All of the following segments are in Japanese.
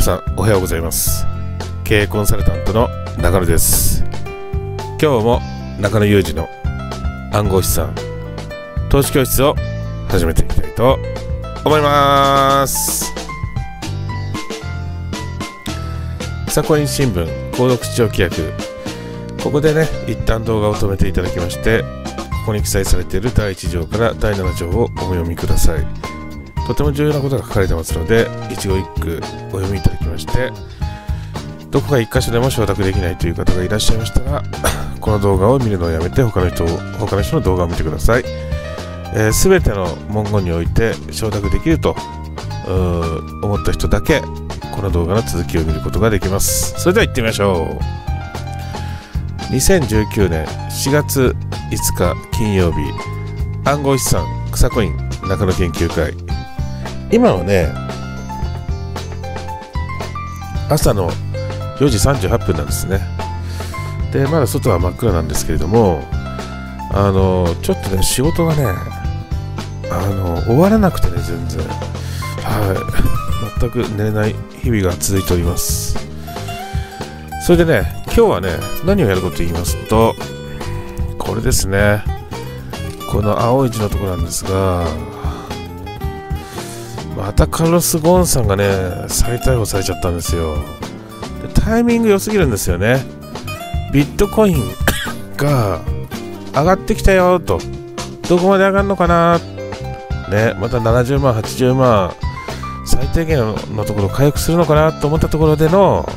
皆さんおはようございます経営コンサルタントの中野です今日も中野裕二の暗号資産投資教室を始めていきたいと思います草コイン新聞購読視聴規約ここでね一旦動画を止めていただきましてここに記載されている第1条から第7条をお読みくださいとても重要なことが書かれてますので一語一句お読みいただきましてどこか一箇所でも承諾できないという方がいらっしゃいましたら この動画を見るのをやめて他の人他の人の動画を見てください、えー、ての文言において承諾できると思った人だけこの動画の続きを見ることができますそれでは行ってみましょう2019年4月5日金曜日暗号資産草コイン中野研究会今はね朝の4時38分なんですねでまだ外は真っ暗なんですけれどもあのちょっとね仕事がねあの終わらなくてね全然はい 全く寝れない日々が続いておりますそれでね今日はね何をやるかと言いますとこれですねこの青い字のところなんですがまたカルロス・ゴーンさんがね再逮捕されちゃったんですよでタイミング良すぎるんですよねビットコインが上がってきたよとどこまで上がるのかなねまた70万80万最低限のところ回復するのかなと思ったところでの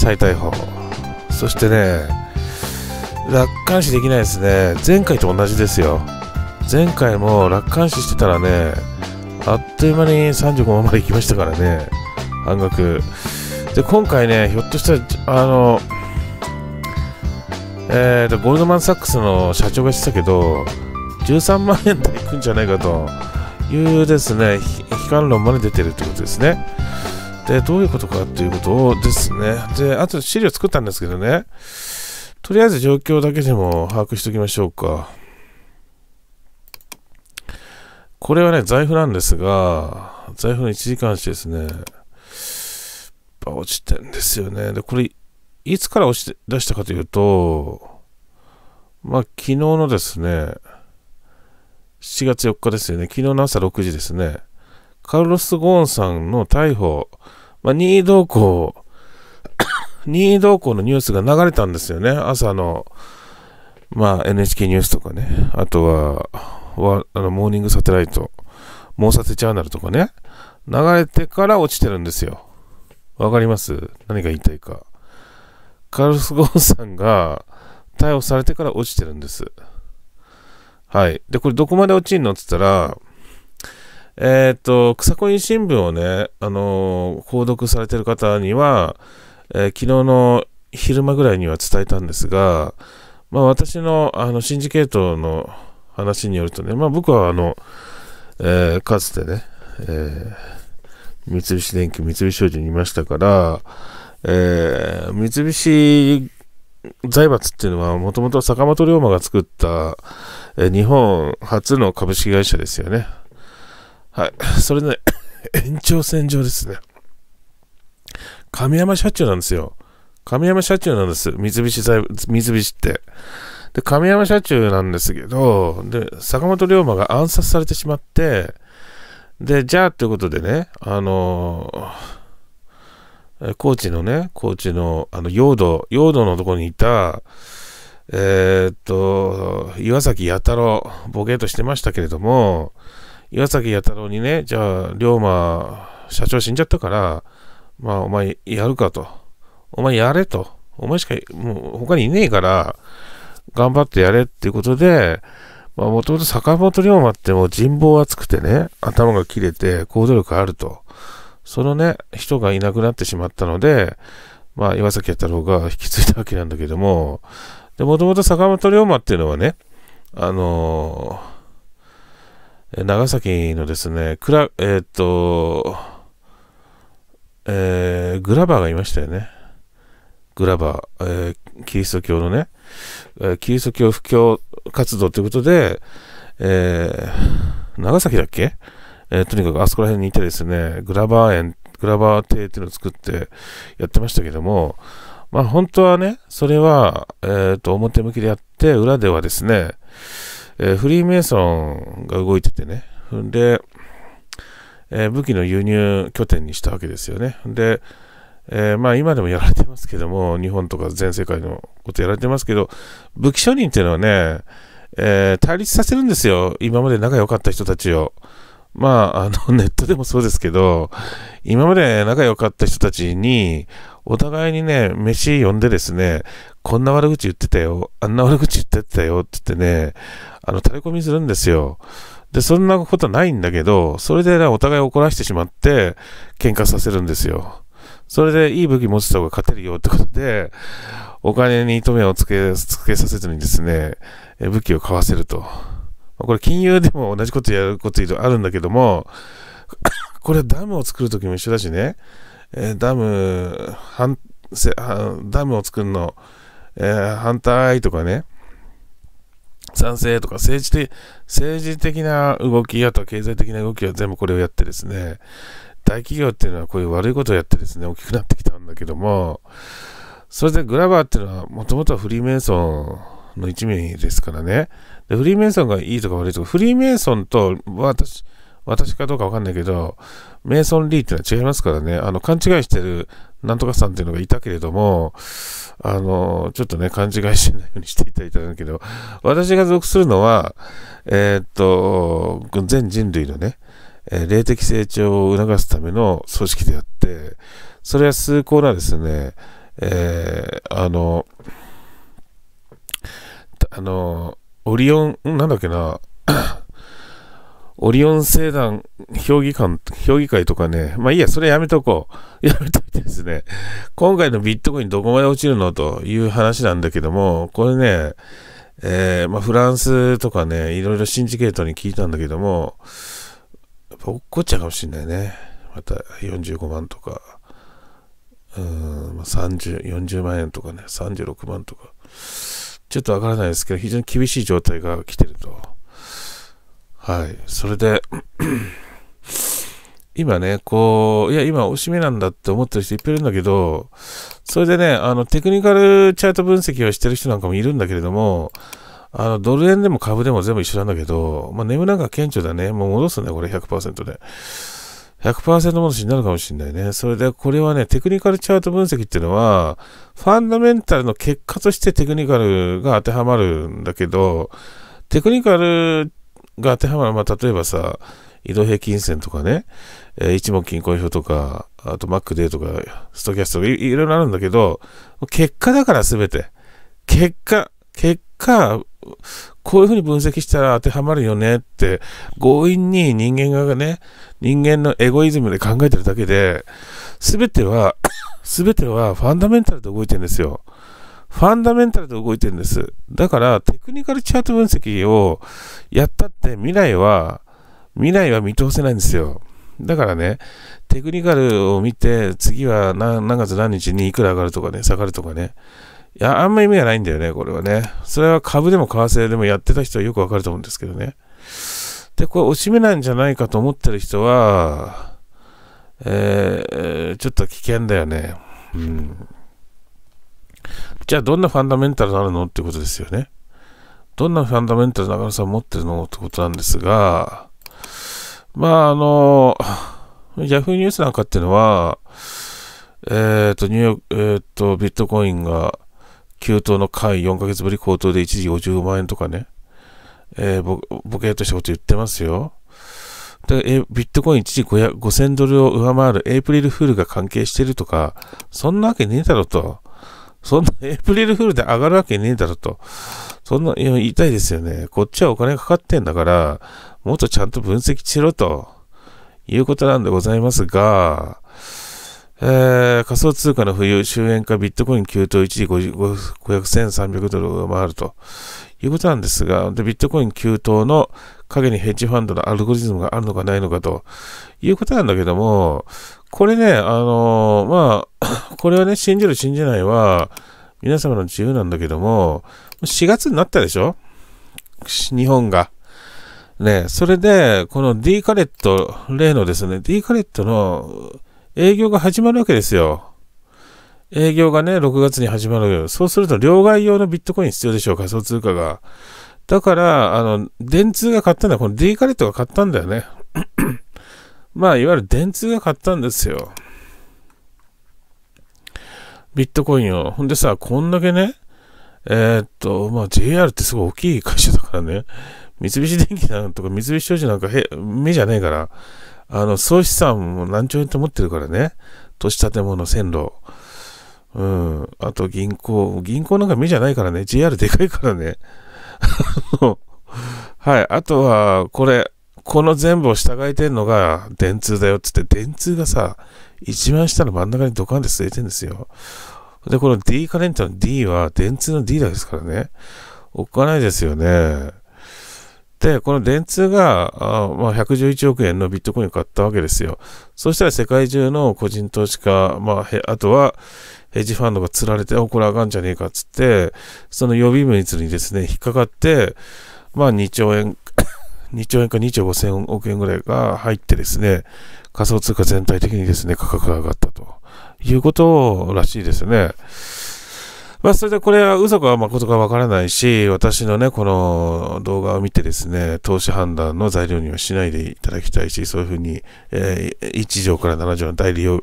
再逮捕そしてね楽観視できないですね前回と同じですよ前回も楽観視してたらねあっという間に35万まで行きましたからね、半額。で、今回ね、ひょっとしたら、あの、えーと、ゴールドマン・サックスの社長が言ってたけど、13万円台いくんじゃないかというですね、悲観論まで出てるってことですね。で、どういうことかっていうことをですね、で、あと資料作ったんですけどね、とりあえず状況だけでも把握しておきましょうか。これはね、財布なんですが、財布の1時間足ですね、落ちてんですよね。で、これ、いつから落ちて出したかというと、まあ、昨日のですね、7月4日ですよね、昨日の朝6時ですね、カルロス・ゴーンさんの逮捕、まあ、任意同行、任意同行のニュースが流れたんですよね、朝の、まあ、NHK ニュースとかね、あとは、はあのモーニングサテライト、モーサテチャーナルとかね、流れてから落ちてるんですよ。わかります何が言いたいか。カルス・ゴーンさんが逮捕されてから落ちてるんです。はい。で、これどこまで落ちるのって言ったら、えっ、と、草子イ新聞をね、あのー、購読されてる方には、えー、昨日の昼間ぐらいには伝えたんですが、まあ私のあのシンジケートの話によるとね、まあ僕はあの、えー、かつてね、えー、三菱電機、三菱商事にいましたから、えー、三菱財閥っていうのはもともと坂本龍馬が作った、えー、日本初の株式会社ですよね。はい。それね、延長線上ですね。神山社長なんですよ。神山社長なんです。三菱財、三菱って。で、亀山社中なんですけど、で、坂本龍馬が暗殺されてしまって、で、じゃあということでね、あのー、高知のね、高知の、あの、陽土、陽土のとこにいた、えー、っと、岩崎弥太郎、ボケーとしてましたけれども、岩崎弥太郎にね、じゃあ、龍馬、社長死んじゃったから、まあ、お前やるかと。お前やれと。お前しか、もう他にいねえから、頑張ってやれっていうことで、まあ、もともと坂本龍馬ってもう人望厚くてね、頭が切れて行動力あると。そのね、人がいなくなってしまったので、まあ、岩崎弥太郎が引き継いだわけなんだけども、で、もともと坂本龍馬っていうのはね、あのー、長崎のですね、クラ、えー、っと、えー、グラバーがいましたよね。グラバー、えー、キリスト教のね、えキリスト教布教活動ということで、えー、長崎だっけ、えー、とにかくあそこら辺にいてですね、グラバー園、グラバー邸っていうのを作ってやってましたけども、まあ本当はね、それは、えっ、ー、と、表向きでやって、裏ではですね、えー、フリーメイソンが動いててね、で、えー、武器の輸入拠点にしたわけですよね。で、えー、まあ今でもやられてますけども、日本とか全世界のことやられてますけど、武器商人っていうのはね、えー、対立させるんですよ。今まで仲良かった人たちを。まあ、あの、ネットでもそうですけど、今まで仲良かった人たちに、お互いにね、飯呼んでですね、こんな悪口言ってたよ、あんな悪口言ってたよって言ってね、あの、垂れ込みするんですよ。で、そんなことないんだけど、それで、ね、お互い怒らせてしまって、喧嘩させるんですよ。それでいい武器持ってた方が勝てるよってことで、お金に糸目をつけ、つけさせずにですね、武器を買わせると。これ金融でも同じことやることあるんだけども、これダムを作るときも一緒だしね、えダム、ダムを作るの、え反対とかね、賛成とか政治的、政治的な動き、あとは経済的な動きは全部これをやってですね、大企業っていうのはこういう悪いことをやってですね、大きくなってきたんだけども、それでグラバーっていうのは、もともとはフリーメイソンの一名ですからね。で、フリーメイソンがいいとか悪いとか、フリーメイソンと私、私かどうかわかんないけど、メイソン・リーっていうのは違いますからね、あの、勘違いしてるなんとかさんっていうのがいたけれども、あの、ちょっとね、勘違いしないようにしていただいたんだけど、私が属するのは、えー、っと、全人類のね、え霊的成長を促すための組織であって、それは崇高なですね、えー、あの、あの、オリオン、なんだっけな、オリオン星団評議官、評議会とかね、まあいいや、それやめとこう。やめといてですね、今回のビットコインどこまで落ちるのという話なんだけども、これね、えー、まあ、フランスとかね、いろいろシンジケートに聞いたんだけども、っ落っこっちゃうかもしんないね。また45万とか、うん、ま30、40万円とかね、36万とか。ちょっとわからないですけど、非常に厳しい状態が来てると。はい。それで 今ね、こう、いや、今、おしめなんだって思ってる人いっぱいいるんだけど、それでね、あの、テクニカルチャート分析をしてる人なんかもいるんだけれども、あの、ドル円でも株でも全部一緒なんだけど、まあ、眠なんか顕著だね。もう戻すね、これ100%で。100%戻しになるかもしれないね。それで、これはね、テクニカルチャート分析っていうのは、ファンダメンタルの結果としてテクニカルが当てはまるんだけど、テクニカルが当てはまる、まあ、例えばさ、移動平均線とかね、えー、一目均衡表とか、あと MacD とか、ストキャストとかいろいろあるんだけど、結果だから全て。結果、結果、こういうふうに分析したら当てはまるよねって強引に人間側がね、人間のエゴイズムで考えてるだけで、全ては、全てはファンダメンタルで動いてるんですよ。ファンダメンタルで動いてるんです。だからテクニカルチャート分析をやったって未来は、未来は見通せないんですよ。だからね、テクニカルを見て、次は何月何日にいくら上がるとかね、下がるとかね、いや、あんま意味がないんだよね、これはね。それは株でも為替でもやってた人はよくわかると思うんですけどね。で、これ、おしめなんじゃないかと思ってる人は、えー、ちょっと危険だよね。うん。じゃあ、どんなファンダメンタルがあるのってことですよね。どんなファンダメンタル中野さん持ってるのってことなんですが、まあ、あの、Yahoo ニュースなんかっていうのは、えっ、ー、と、ニューヨーク、えっ、ー、と、ビットコインが、急騰の回4ヶ月ぶり高騰で一時5 0万円とかね、えー、ボケとしたこと言ってますよ。ビットコイン一時5000ドルを上回るエイプリルフールが関係してるとか、そんなわけねえだろと。そんな エイプリルフールで上がるわけねえだろと。そんな、言いたいですよね。こっちはお金かかってんだから、もっとちゃんと分析しろということなんでございますが、えー、仮想通貨の冬、終焉化、ビットコイン急騰一時500,300ドルを回るということなんですが、でビットコイン急騰の陰にヘッジファンドのアルゴリズムがあるのかないのかということなんだけども、これね、あのー、まあ、これはね、信じる信じないは、皆様の自由なんだけども、4月になったでしょ日本が。ね、それで、この D カレット、例のですね、D カレットの、営業が始まるわけですよ。営業がね、6月に始まるよ。そうすると、両替用のビットコイン必要でしょう、仮想通貨が。だから、あの、電通が買ったんだ。この D カレットが買ったんだよね。まあ、いわゆる電通が買ったんですよ。ビットコインを。ほんでさ、こんだけね、えー、っと、まあ、JR ってすごい大きい会社だからね、三菱電機なんとか三菱商事なんかへ目じゃねえから、あの、総資産も何兆円と思ってるからね。都市建物、線路。うん。あと銀行。銀行なんか目じゃないからね。JR でかいからね。はい。あとは、これ。この全部を従えてるのが電通だよっつって、電通がさ、一番下の真ん中にドカンって据えてんですよ。で、この D カレントの D は電通の D だですからね。おっかないですよね。で、この電通が、あまあ、111億円のビットコインを買ったわけですよ。そしたら世界中の個人投資家、まあ、あとはヘッジファンドが釣られて、お、これあかんじゃねえかっつって、その予備分にですね、引っかかって、まあ、2兆円、2 兆円か2兆5千億円ぐらいが入ってですね、仮想通貨全体的にですね、価格が上がったということらしいですね。まあ、それでこれは嘘か誠かわからないし、私のね、この動画を見てですね、投資判断の材料にはしないでいただきたいし、そういうふうに、えー、1条から7条の大利用、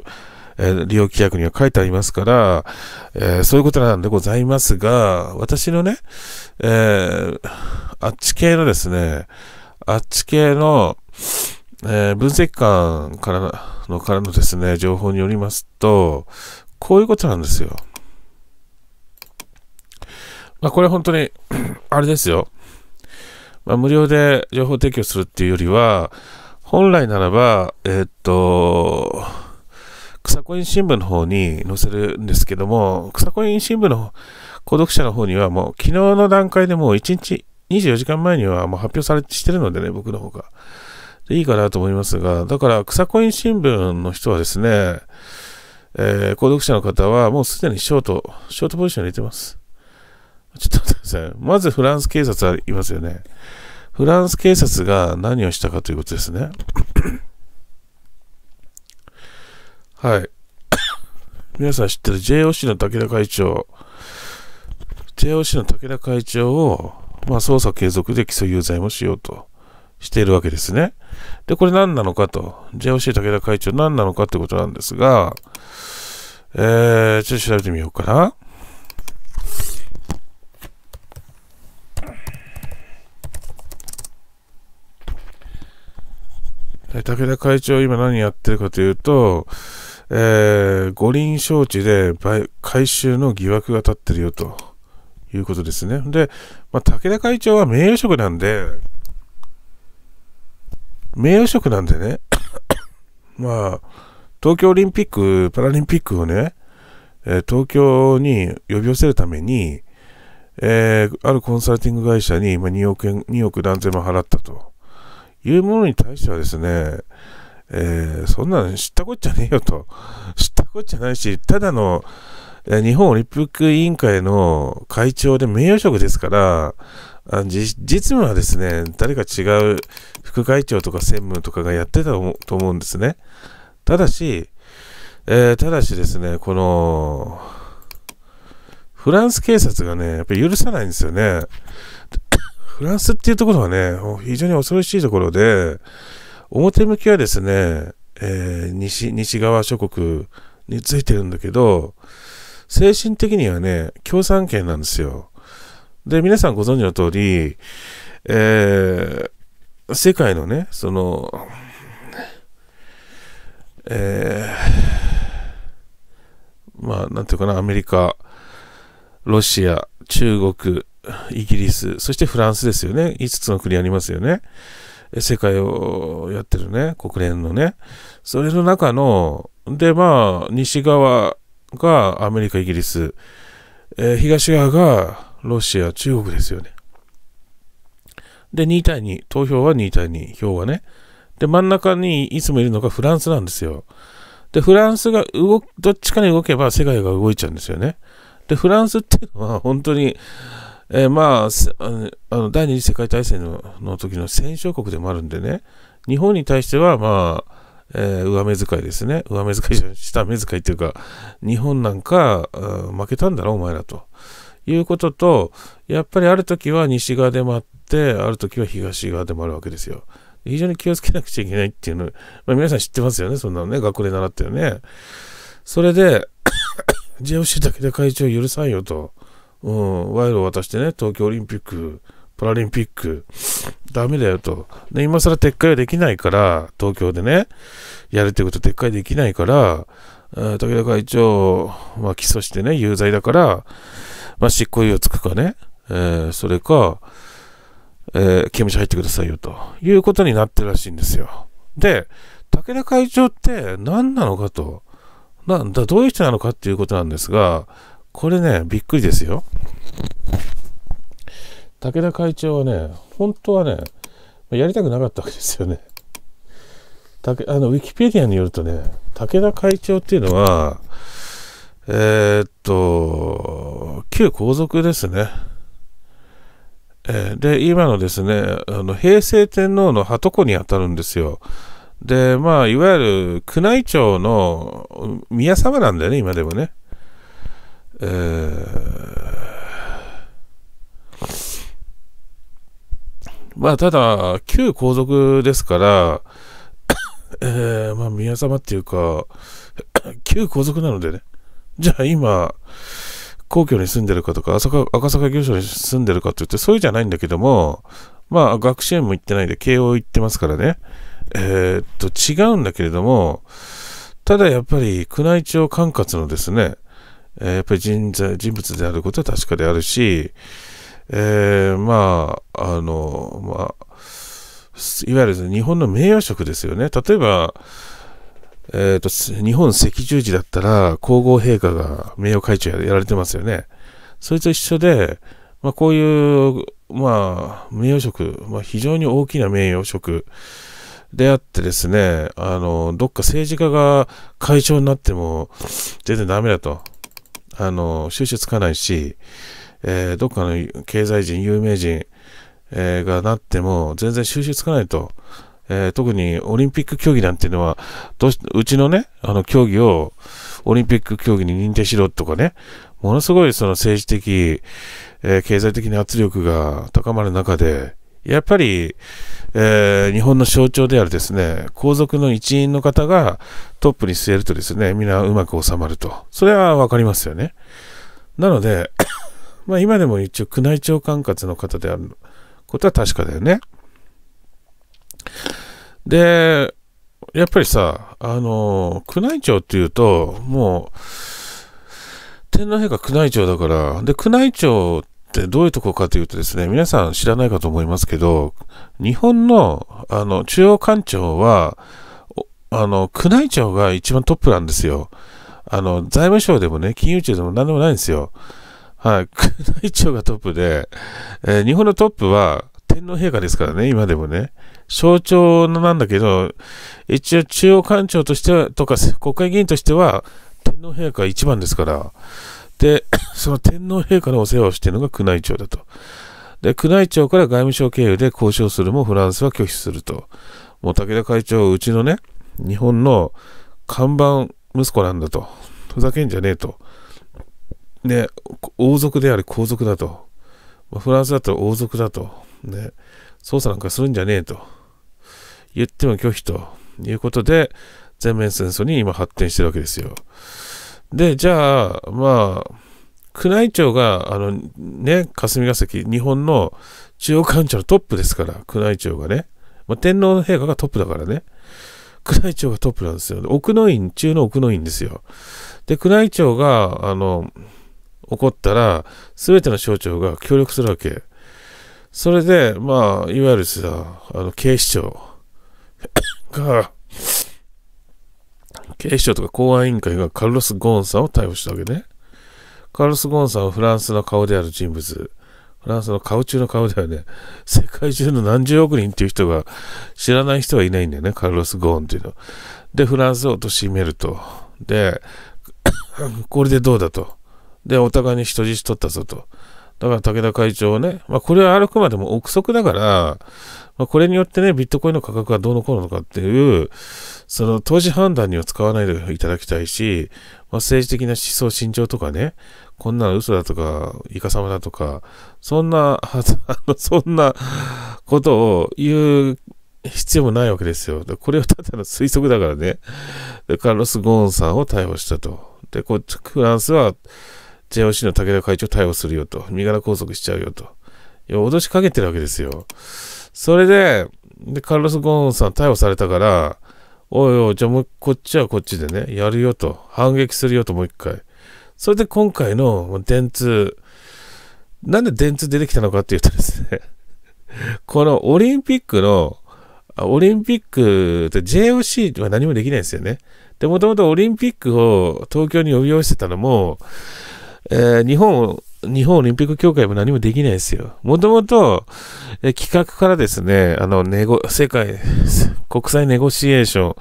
えー、利用規約には書いてありますから、えー、そういうことなんでございますが、私のね、えー、あっち系のですね、あっち系の、えー、分析官からのからのですね、情報によりますと、こういうことなんですよ。まあ、これ本当に あれですよ。まあ、無料で情報提供するっていうよりは、本来ならば、えー、っと、草コイン新聞の方に載せるんですけども、草コイン新聞の購読者の方にはもう昨日の段階でもう1日24時間前にはもう発表されしてるのでね、僕の方が。でいいかなと思いますが、だから草コイン新聞の人はですね、えー、購読者の方はもうすでにショート、ショートポジションに入れてます。ちょっと待ってください。まずフランス警察はいますよね。フランス警察が何をしたかということですね。はい。皆さん知ってる JOC の武田会長。JOC の武田会長を、まあ、捜査継続で起訴有罪もしようとしているわけですね。で、これ何なのかと。JOC 武田会長何なのかってことなんですが、えー、ちょっと調べてみようかな。武田会長、今何やってるかというと、えー、五輪招致で回収の疑惑が立ってるよということですね。で、まあ、武田会長は名誉職なんで、名誉職なんでね、まあ、東京オリンピック、パラリンピックをね、えー、東京に呼び寄せるために、えー、あるコンサルティング会社に、まあ、2億円、2億何千万払ったと。いうものに対してはですね、えー、そんなの知ったこっちゃねえよと、知ったこっちゃないし、ただの日本オリンピック委員会の会長で名誉職ですから、あ実務はですね、誰か違う副会長とか専務とかがやってたと思うんですね。ただし、えー、ただしですね、この、フランス警察がね、やっぱり許さないんですよね。フランスっていうところはね、非常に恐ろしいところで、表向きはですね、えー、西西側諸国についてるんだけど、精神的にはね、共産圏なんですよ。で、皆さんご存知の通り、えー、世界のね、その、えー、まあ、なんていうかな、アメリカ、ロシア、中国、イギリス、そしてフランスですよね。5つの国ありますよね。世界をやってるね、国連のね。それの中の、で、まあ、西側がアメリカ、イギリス、えー、東側がロシア、中国ですよね。で、2対2、投票は2対2、票はね。で、真ん中にいつもいるのがフランスなんですよ。で、フランスが動どっちかに動けば世界が動いちゃうんですよね。で、フランスっていうのは本当に、えー、まあ、あの第二次世界大戦のの時の戦勝国でもあるんでね、日本に対しては、まあ、えー、上目遣いですね。上目遣い下目遣いというか、日本なんか、負けたんだろ、お前らと。いうことと、やっぱりある時は西側でもあって、ある時は東側でもあるわけですよ。非常に気をつけなくちゃいけないっていうの、まあ、皆さん知ってますよね、そんなのね、学校で習ったよね。それで、JOC だけで会長許さんよと。うん、賄賂を渡してね、東京オリンピック、パラリンピック、ダメだよと。で、今更撤回はできないから、東京でね、やるってこと撤回できないから、武田会長、まあ、起訴してね、有罪だから、まあ、執行猶予つくかね、えー、それか、えー、刑務所入ってくださいよということになってるらしいんですよ。で、武田会長って何なのかと、なだどういう人なのかっていうことなんですが、これね、びっくりですよ。武田会長はね、本当はね、やりたくなかったわけですよね。たけあのウィキペディアによるとね、武田会長っていうのは、えー、っと、旧皇族ですね。えー、で、今のですね、あの平成天皇の鳩子にあたるんですよ。で、まあ、いわゆる宮内庁の宮様なんだよね、今でもね。えー、まあ、ただ、旧皇族ですから、えー、まあ、宮様っていうか、旧皇族なのでね、じゃあ今、皇居に住んでるかとか、赤坂赤坂御所に住んでるかって言って、そういうじゃないんだけども、まあ、学士院も行ってないで、慶応行ってますからね、えー、っと、違うんだけれども、ただやっぱり、宮内庁管轄のですね、えー、やっぱり人材、人物であることは確かであるし、えー、まあ、あの、まあ、いわゆる日本の名誉職ですよね。例えば、えーと、日本赤十字だったら皇后陛下が名誉会長やられてますよね。それと一緒で、まあ、こういう、まあ、名誉職、まあ、非常に大きな名誉職であってですねあのどっか政治家が会長になっても全然ダメだとあの収集つかないし、えー、どっかの経済人、有名人、えー、がなっても全然収集つかないと。えー、特にオリンピック競技なんていうのは、どうちのね、あの競技をオリンピック競技に認定しろとかね、ものすごいその政治的、えー、経済的な圧力が高まる中で、やっぱり、えー、日本の象徴であるですね、皇族の一員の方がトップに据えるとですね、皆うまく収まると。それは分かりますよね。なので、まあ、今でも一応宮内庁管轄の方であることは確かだよね。で、やっぱりさ、あの、宮内庁っていうと、もう、天皇陛下宮内庁だから、で、宮内庁っってどういうとこかというとですね、皆さん知らないかと思いますけど、日本のあの中央官庁は、あの宮内庁が一番トップなんですよ。あの財務省でもね、金融庁でも何でもないんですよ。はい、宮内庁がトップで、えー、日本のトップは天皇陛下ですからね、今でもね。象徴なんだけど、一応中央官庁としては、とか国会議員としては、天皇陛下が一番ですから、で、その天皇陛下のお世話をしているのが宮内庁だと。で、宮内庁から外務省経由で交渉するもフランスは拒否すると。もう武田会長、うちのね、日本の看板息子なんだと。ふざけんじゃねえと。ね、王族であり皇族だと。まフランスだったら王族だと。ね、捜査なんかするんじゃねえと。言っても拒否ということで、全面戦争に今発展してるわけですよ。で、じゃあ、まあ、宮内庁が、あの、ね、霞が関、日本の中央官庁のトップですから、宮内庁がね。まあ、天皇陛下がトップだからね。宮内庁がトップなんですよ。奥の院、中の奥の院ですよ。で、宮内庁が、あの、怒ったら、すべての省庁が協力するわけ。それで、まあ、いわゆるさ、あの、警視庁が警視庁とか公安委員会がカルロス・ゴーンさんを逮捕したわけね。カルロス・ゴーンさんはフランスの顔である人物。フランスの顔中の顔だよね。世界中の何十億人っていう人が、知らない人はいないんだよね、カルロス・ゴーンっていうの。で、フランスを貶めると。で、これでどうだと。で、お互いに人質取ったぞと。だから武田会長はね、まあ、これはあくまでも憶測だから、まあ、これによってね、ビットコインの価格がどうのこうのかっていう、その投資判断には使わないでいただきたいし、まあ、政治的な思想、信条とかね、こんなの嘘だとか、イカ様だとか、そんな、そんなことを言う必要もないわけですよ。これはただの推測だからね。カルロス・ゴーンさんを逮捕したと。で、こフランスは JOC の武田会長を逮捕するよと。身柄拘束しちゃうよと。脅しかけてるわけですよ。それで、で、カルロス・ゴーンさん逮捕されたから、おいおい、じゃあもうこっちはこっちでね、やるよと、反撃するよともう一回。それで今回の電通、なんで電通出てきたのかっていうとですね このオリンピックの、オリンピックって JOC は何もできないんですよね。で、もともとオリンピックを東京に呼び寄せたのも、えー、日本日本オリンピック協会も何もできないですよ。もともと、企画からですね、あの、ネゴ、世界、国際ネゴシエーション、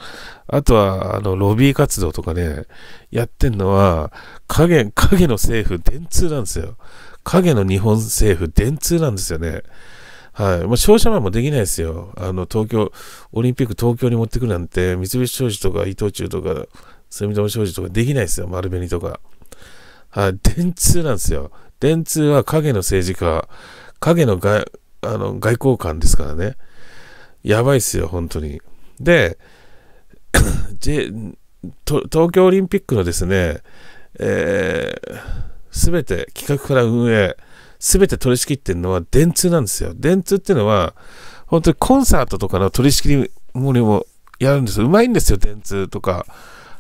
あとは、あの、ロビー活動とかね、やってんのは、影、影の政府、電通なんですよ。影の日本政府、電通なんですよね。はい。まあ、商社マンもできないですよ。あの、東京、オリンピック東京に持ってくるなんて、三菱商事とか伊藤忠とか、住友商事とかできないですよ。丸紅とか。はい。電通なんですよ。電通は影の政治家、影の外あの外交官ですからね。やばいっすよ、本当に。で、東京オリンピックのですね、えー、全て企画から運営、全て取り仕切ってるのは電通なんですよ。電通っていうのは、本当にコンサートとかの取り仕切りももやるんですよ。うまいんですよ、電通とか、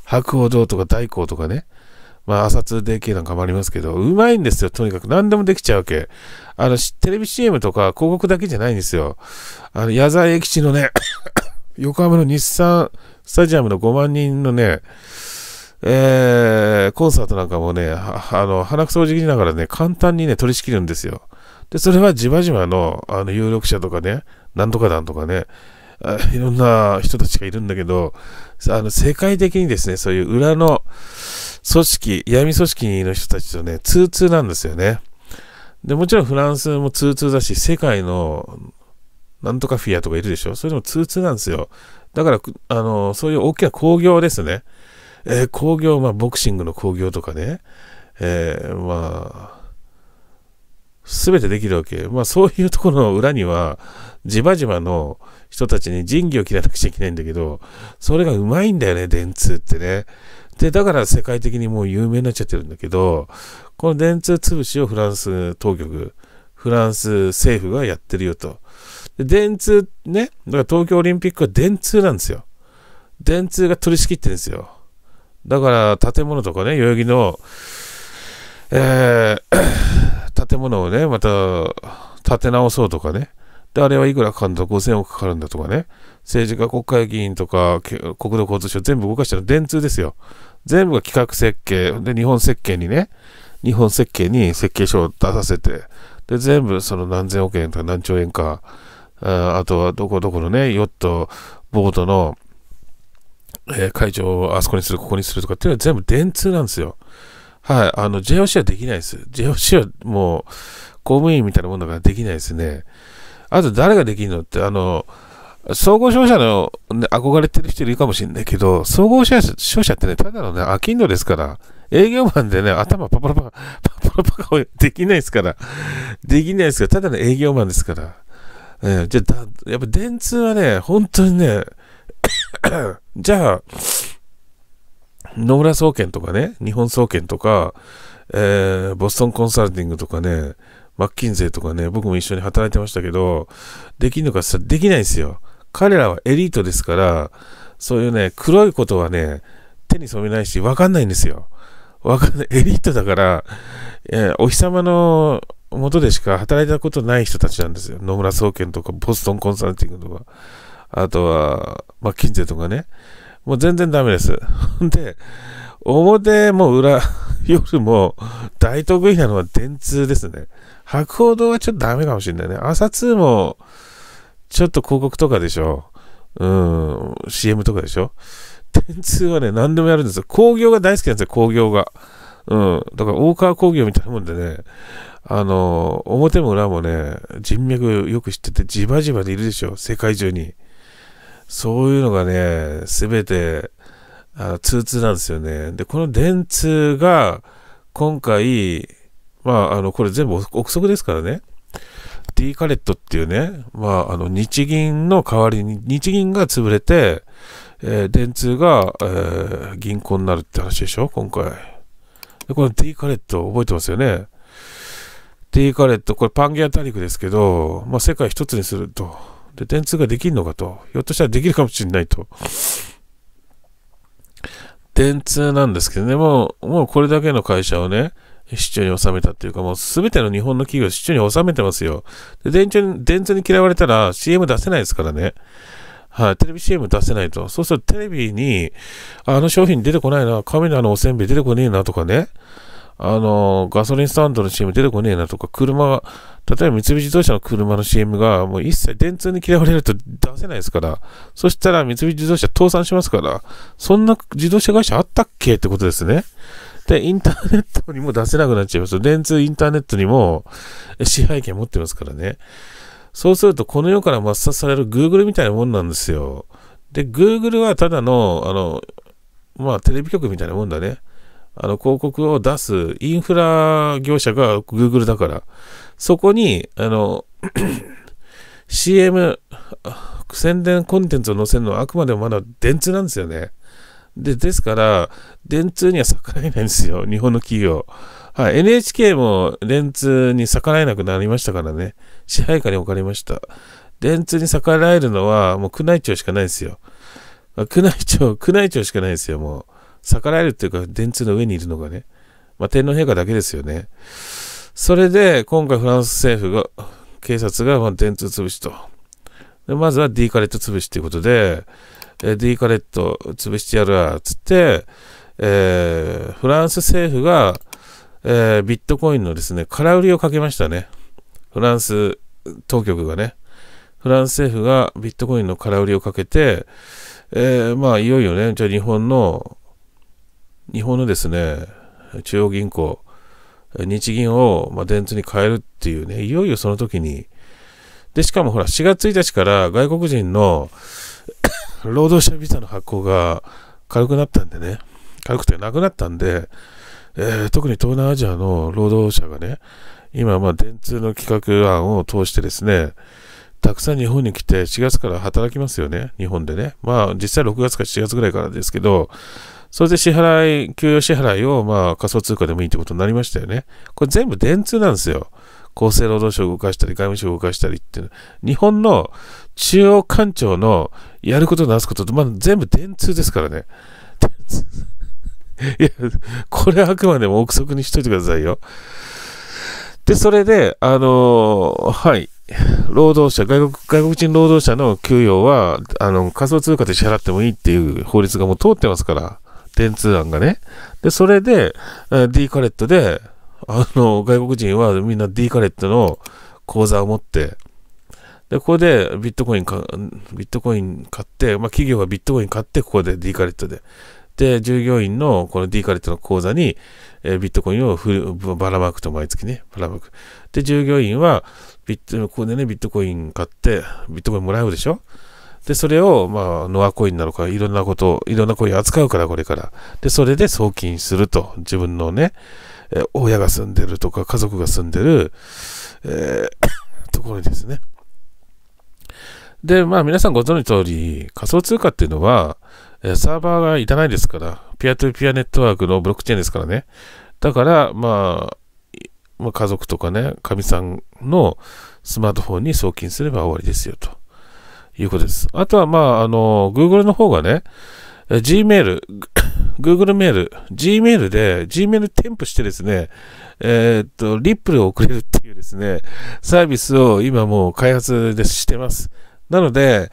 博報堂とか大光とかね。まあ、朝通 DK なんかもありますけど、うまいんですよ、とにかく。何でもできちゃうわけ。あの、テレビ CM とか広告だけじゃないんですよ。あの、矢沢駅地のね 横浜の日産スタジアムの5万人のね、えー、コンサートなんかもね、あの、鼻くそをじきながらね、簡単にね、取り仕切るんですよ。で、それはじわじわの、あの、有力者とかね、なんとか団とかね、いろんな人たちがいるんだけど、あの、世界的にですね、そういう裏の、組織、闇組織の人たちとね、通通なんですよね。で、もちろんフランスも通通だし、世界のなんとかフィアとかいるでしょそれでも通通なんですよ。だから、あの、そういう大きな工業ですね。えー、工業、まあ、ボクシングの工業とかね。えー、まあ、すべてできるわけ。まあ、そういうところの裏には、じばじばの人たちに仁義を切らなくちゃいけないんだけど、それがうまいんだよね、電通ってね。で、だから世界的にもう有名になっちゃってるんだけど、この電通潰しをフランス当局、フランス政府がやってるよと。で、電通ね、だから東京オリンピックは電通なんですよ。電通が取り仕切ってるんですよ。だから建物とかね、代々木の、えー、建物をね、また建て直そうとかね、で、あれはいくらかかるんだ、5000億かかるんだとかね、政治家、国会議員とか、国土交通省、全部動かしたら電通ですよ。全部が企画設計、で、日本設計にね、日本設計に設計書を出させて、で、全部その何千億円とか何兆円か、あとはどこどこのね、ヨット、ボートの、会場をあそこにする、ここにするとかっていうのは全部電通なんですよ。はい、あの、JOC はできないです。JOC はもう、公務員みたいなもんだからできないですね。あと誰ができるのって、あの、総合商社の、ね、憧れてる人いるかもしれないけど、総合商社ってね、ただのね、飽きんのですから、営業マンでね、頭パパラパ、パパラパカできないですから、できないですから、ただの営業マンですから。えー、じゃパやっぱ電通はね、本当にね、じゃあ、野村総研とかね、日本総研とか、えー、ボストンコンサルティングとかね、マッキンゼーとかね、僕も一緒に働いてましたけど、できるのかさ、できないんですよ。彼らはエリートですから、そういうね、黒いことはね、手に染めないし、わかんないんですよ。わかんない。エリートだから、えー、お日様の元でしか働いたことない人たちなんですよ。野村総研とか、ボストンコンサルティングとか、あとは、マッキンゼーとかね。もう全然ダメです。で、表も裏、夜も大得意なのは電通ですね。博報堂はちょっとダメかもしれないね。朝通もちょっと広告とかでしょ。うん、CM とかでしょ。電通はね、何でもやるんですよ。工業が大好きなんですよ、工業が。うん。だから大川工業みたいなもんでね、あの、表も裏もね、人脈よく知ってて、じわじわでいるでしょ、世界中に。そういうのがね、すべて、あの、通通なんですよね。で、この電通が、今回、まあ、あの、これ全部憶測ですからね。D カレットっていうね、まあ、あの、日銀の代わりに、日銀が潰れて、えー、電通が、えー、銀行になるって話でしょ今回。で、この D カレット覚えてますよね ?D カレット、これパンゲア大陸ですけど、まあ、世界一つにすると。で、電通ができるのかと。ひょっとしたらできるかもしれないと。電通なんですけどね、もう、もうこれだけの会社をね、市長に収めたっていうか、もうすべての日本の企業市長に収めてますよ。で、電通に、電通に嫌われたら CM 出せないですからね。はい、テレビ CM 出せないと。そうするとテレビに、あの商品出てこないな、カメラのおせんべい出てこねえなとかね。あの、ガソリンスタンドの CM 出てこねえなとか、車が、例えば三菱自動車の車の CM が、もう一切電通に嫌われると出せないですから、そしたら三菱自動車倒産しますから、そんな自動車会社あったっけってことですね。で、インターネットにも出せなくなっちゃいます。電通インターネットにも支配権持ってますからね。そうすると、この世から抹殺される Google みたいなもんなんですよ。で、Google はただの、あの、まあ、テレビ局みたいなもんだね。あの、広告を出すインフラ業者が Google だから、そこに、あの、CM、宣伝コンテンツを載せるのはあくまでもまだ電通なんですよね。で、ですから、電通には逆らえないんですよ、日本の企業。はい、NHK も電通に逆らえなくなりましたからね、支配下に置かれました。電通に逆らえるのは、もう宮内庁しかないですよ。宮内庁、宮内庁しかないですよ、もう。逆らえるっていうか、電通の上にいるのがね、まあ、天皇陛下だけですよね。それで、今回フランス政府が、警察がま電通潰しと。でまずは D カレット潰しということで、え D カレット潰してやるわ、つって、えー、フランス政府が、えー、ビットコインのですね、空売りをかけましたね。フランス当局がね。フランス政府がビットコインの空売りをかけて、えー、まあ、いよいよね、じゃあ日本の日本のですね、中央銀行、日銀を、まあ、電通に変えるっていうね、いよいよその時に、で、しかもほら、4月1日から外国人の 労働者ビザの発行が軽くなったんでね、軽くてなくなったんで、えー、特に東南アジアの労働者がね、今、まあ、電通の企画案を通してですね、たくさん日本に来て4月から働きますよね、日本でね。まあ、実際6月か7月ぐらいからですけど、それで支払い、給与支払いをまあ仮想通貨でもいいってことになりましたよね。これ全部電通なんですよ。厚生労働省を動かしたり、外務省を動かしたりっていう日本の中央官庁のやることなすことと、まあ、全部電通ですからね。いや、これはあくまでも憶測にしといてくださいよ。で、それで、あのー、はい。労働者外国、外国人労働者の給与は、あの、仮想通貨で支払ってもいいっていう法律がもう通ってますから。電通案がね。で、それで、D カレットで、あの、外国人はみんな D カレットの口座を持って、で、ここでビットコインか、ビットコイン買って、まあ、企業がビットコイン買って、ここで D カレットで。で、従業員のこの D カレットの口座に、えー、ビットコインをふばらまくと、毎月ね、ばらまく。で、従業員は、ビット、ここでね、ビットコイン買って、ビットコインもらうでしょで、それを、まあ、ノアコインなのか、いろんなことを、いろんなコイン扱うから、これから。で、それで送金すると。自分のね、え親が住んでるとか、家族が住んでる、えー、ところですね。で、まあ、皆さんご存知の通り、仮想通貨っていうのは、サーバーがいらないですから、ピアトゥピアネットワークのブロックチェーンですからね。だから、まあ、まあ、家族とかね、かみさんのスマートフォンに送金すれば終わりですよと。いうことです。あとは、まあ、あの、Google の方がね、Gmail、Google メール、Gmail で、Gmail 添付してですね、えー、っと、リップルを送れるっていうですね、サービスを今もう開発でしてます。なので、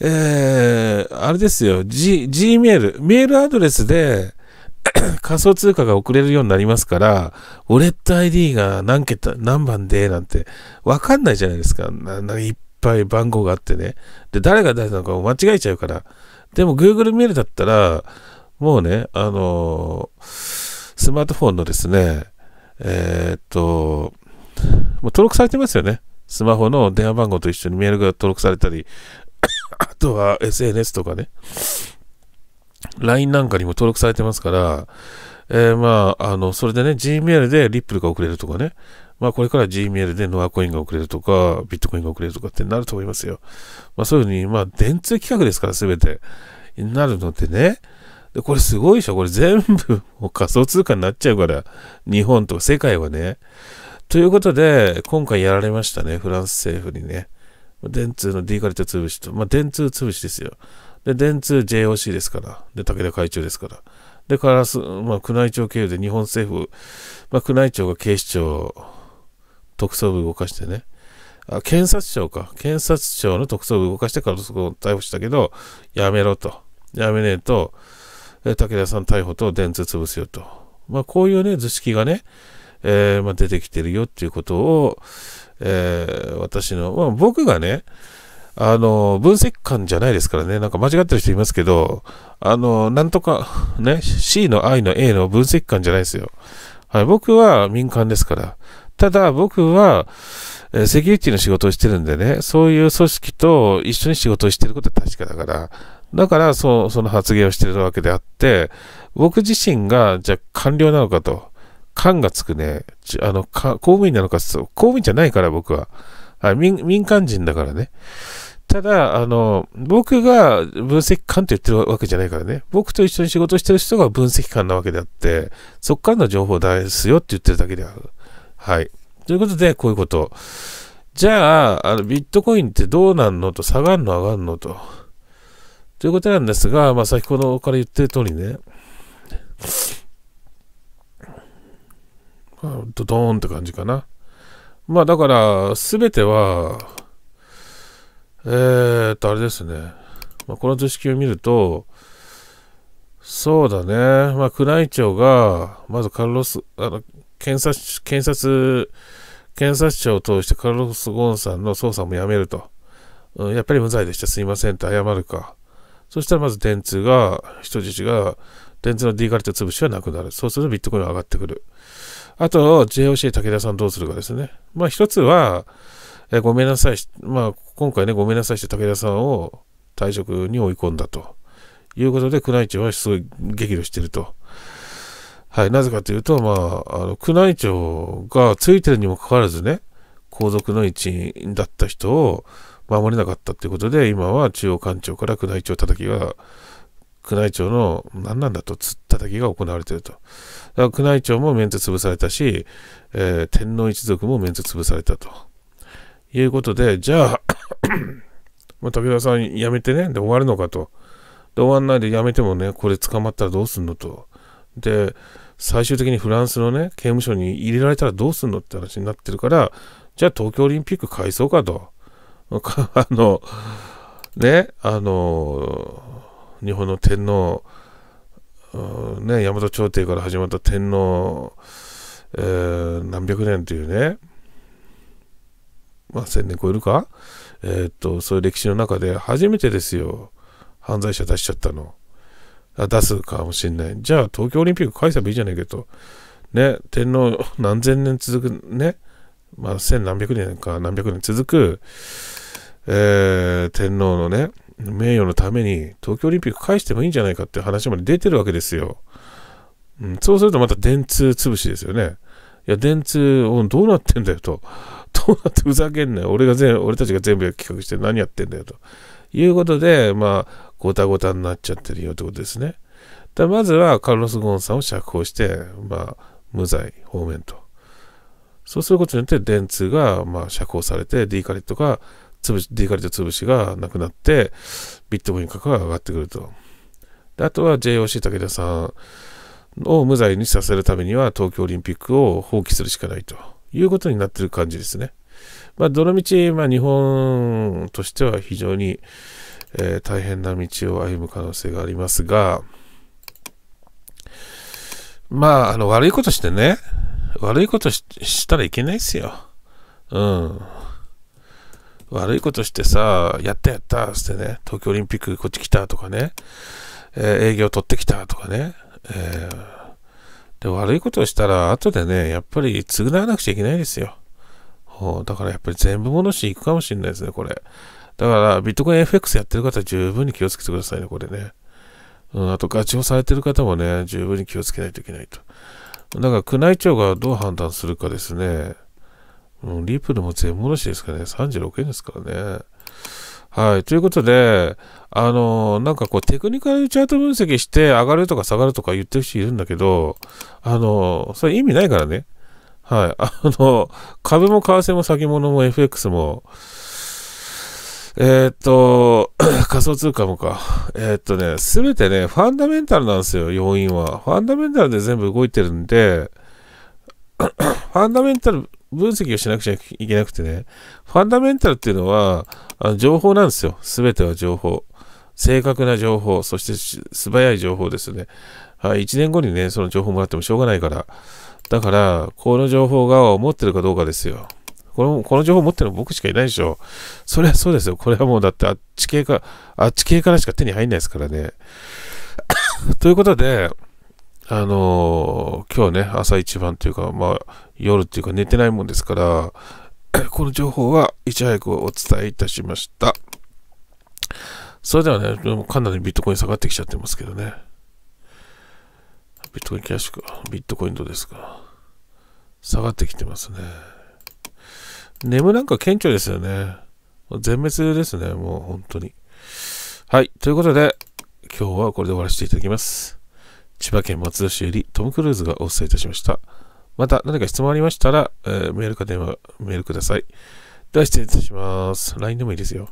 えー、あれですよ、G、Gmail、メールアドレスで 仮想通貨が送れるようになりますから、ウォレット ID が何桁、何番で、なんて、わかんないじゃないですか。ぱい番号があってね。で、誰が誰なのか間違えちゃうから。でも Google メールだったら、もうね、あのー、スマートフォンのですね、えー、っと、もう登録されてますよね。スマホの電話番号と一緒にメールが登録されたり、あとは SNS とかね、LINE なんかにも登録されてますから、えー、まあ、あの、それでね、Gmail でリップルが送れるとかね、まあこれから Gmail でノアコインが送れるとか、ビットコインが送れるとかってなると思いますよ。まあそういうふうに、まあ電通企画ですから全てになるのでね。で、これすごいでしょこれ全部仮想通貨になっちゃうから、日本と世界はね。ということで、今回やられましたね、フランス政府にね。電通の D カルテ潰しと、まあ、電通潰しですよ。で、電通 JOC ですから。で、武田会長ですから。で、カラス、まあ、宮内庁経由で日本政府、まあ、宮内庁が警視庁特捜部動かしてね。あ、検察庁か。検察庁の特捜部動かしてからスコを逮捕したけど、やめろと。やめねえと、え武田さん逮捕と電通潰すよと。まあ、こういうね、図式がね、えー、まあ、出てきてるよっていうことを、えー、私の、まあ、僕がね、あの、分析官じゃないですからね、なんか間違ってる人いますけど、あの、なんとか、ね、C の I の A の分析官じゃないですよ。はい、僕は民間ですから、ただ僕は、セキュリティの仕事をしてるんでね、そういう組織と一緒に仕事をしてることは確かだから、だからそその発言をしてるわけであって、僕自身が、じゃあ官僚なのかと、官がつくね、あの、公務員なのか、公務員じゃないから僕は、あ民民間人だからね。ただ、あの、僕が分析官と言ってるわけじゃないからね。僕と一緒に仕事してる人が分析官なわけであって、そこからの情報を出すよって言ってるだけである。はい。ということで、こういうこと。じゃあ、あのビットコインってどうなんのと、下がるの上がるのと。ということなんですが、まあ、先ほどから言ってる通りね、まあ、ドドーンって感じかな。まあ、だから、すべては、えーっと、あれですね。まあ、この図式を見ると、そうだね。まあ、宮内庁が、まずカルロス、あの、検察、検察、検察庁を通してカルロス・ゴーンさんの捜査もやめると。うん、やっぱり無罪でした。すいませんと謝るか。そしたらまず電通が、人質が、電通の D カルテ潰しはなくなる。そうするとビットコインは上がってくる。あと、JOC 武田さんどうするかですね。まあ一つは、えごめんなさいまあ今回ね、ごめんなさいして武田さんを退職に追い込んだということで、宮内庁はすごい激怒してると。はい、なぜかというと、まあ、あの宮内庁がついてるにもかかわらずね、皇族の一員だった人を守れなかったということで、今は中央官庁から宮内庁叩きが、宮内庁の何なんだと、つ叩きが行われていると。だから宮内庁もメンツ潰されたし、えー、天皇一族もメンツ潰されたと。いうことで、じゃあ、まあ、武田さん辞めてね、で終わるのかと。で、終わんないで辞めてもね、これ捕まったらどうすんのと。で、最終的にフランスのね、刑務所に入れられたらどうすんのって話になってるから、じゃあ東京オリンピック返そうかと。あの、ね、あの、日本の天皇、ね、大和朝廷から始まった天皇、えー、何百年というね、まあ、千年超えるか、えー、っとそういう歴史の中で初めてですよ犯罪者出しちゃったの出すかもしれない。じゃあ、東京オリンピック開催ばいいじゃないけど、ね、天皇何千年続くね、まあ、千何百年か何百年続く、えー、天皇のね、名誉のために東京オリンピック返してもいいんじゃないかって話まで出てるわけですよ。うん、そうするとまた電通潰しですよね。いや、電通、どうなってんだよと。どうなってふざけんなよ。俺が全、俺たちが全部企画して何やってんだよと。いうことで、まあ、ごたごたになっちゃってるよってことですね。だまずはカルロス・ゴーンさんを釈放して、まあ、無罪方面と。そうすることによって、電通が、まあ、釈放されて、D カリットが、潰し、D カリット潰しがなくなって、ビットコイン価格が上がってくると。であとは JOC 武田さんを無罪にさせるためには、東京オリンピックを放棄するしかないということになってる感じですね。まあ、どのみち、まあ、日本としては非常に、えー、大変な道を歩む可能性がありますが、まあ、あの、悪いことしてね、悪いことしたらいけないですよ。うん。悪いことしてさ、やったやったってね、東京オリンピックこっち来たとかね、えー、営業取ってきたとかね、えー、で、悪いことをしたら後でね、やっぱり償わなくちゃいけないですよ。だからやっぱり全部戻し行くかもしれないですね、これ。だから、ビットコイン FX やってる方は十分に気をつけてくださいね、これね。うん、あと、ガチをされてる方もね、十分に気をつけないといけないと。だから、宮内庁がどう判断するかですね。うん、リプルも全戻しですかね、36円ですからね。はい。ということで、あのー、なんかこう、テクニカルチャート分析して上がるとか下がるとか言ってる人いるんだけど、あのー、それ意味ないからね。はい。あのー、株も為替も先物も FX も、えー、っと、仮想通貨もか。えー、っとね、すべてね、ファンダメンタルなんですよ、要因は。ファンダメンタルで全部動いてるんで、ファンダメンタル分析をしなくちゃいけなくてね、ファンダメンタルっていうのは、あの情報なんですよ。すべては情報。正確な情報、そして素早い情報ですよね。はい、1年後にね、その情報もらってもしょうがないから。だから、この情報が思ってるかどうかですよ。この、この情報持ってるの僕しかいないでしょ。そりゃそうですよ。これはもうだってあっち系か、あっち系からしか手に入んないですからね。ということで、あのー、今日ね、朝一番というか、まあ、夜っていうか寝てないもんですから、この情報はいち早くお伝えいたしました。それではね、でもかなりビットコイン下がってきちゃってますけどね。ビットコインキャッシュか、ビットコインどうですか。下がってきてますね。眠なんか顕著ですよね。全滅ですね、もう本当に。はい、ということで、今日はこれで終わらせていただきます。千葉県松戸市よりトム・クルーズがお伝えいたしました。また何か質問ありましたら、えー、メールか電話、メールください。では失礼いたします。LINE でもいいですよ。